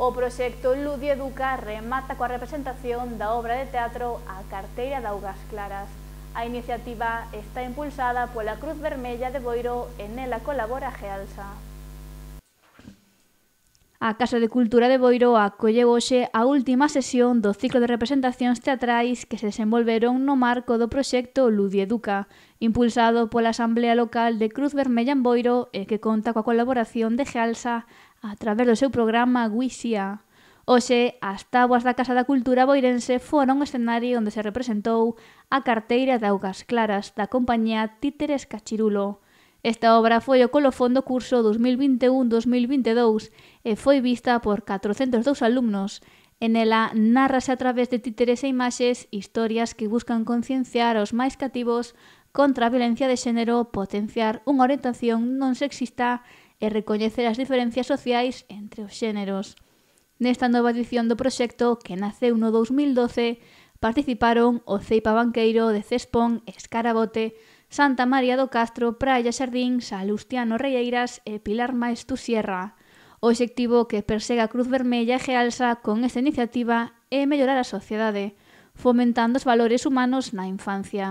O proxecto Ludi Educa remata coa representación da obra de teatro A Carteira de Augas Claras. A iniciativa está impulsada pola Cruz Vermella de Boiro e nela colabora Gealsa. A Casa de Cultura de Boiro acolle hoxe a última sesión do ciclo de representacións teatrais que se desenvolveron no marco do proxecto Ludi Educa, impulsado pola Asamblea Local de Cruz Vermella en Boiro e que conta coa colaboración de Gealsa, a través do seu programa Guixia. Oxe, as tábuas da Casa da Cultura boirense foron o escenario onde se representou a carteira de augas claras da compañía Títeres Cachirulo. Esta obra foi o colofón do curso 2021-2022 e foi vista por 402 alumnos. En ela narrase a través de títeres e imaxes historias que buscan concienciar aos máis cativos contra a violencia de xénero, potenciar unha orientación non sexista e recoñecer as diferencias sociais entre os xéneros. Nesta nova edición do proxecto, que naceu no 2012, participaron o Ceipa Banqueiro de Cespón, Escarabote, Santa María do Castro, Praia Xardín, Salustiano Reieiras e Pilar Maestu Sierra. O obxectivo que persega a Cruz Vermella e Gealsa con esta iniciativa é mellorar a sociedade, fomentando os valores humanos na infancia.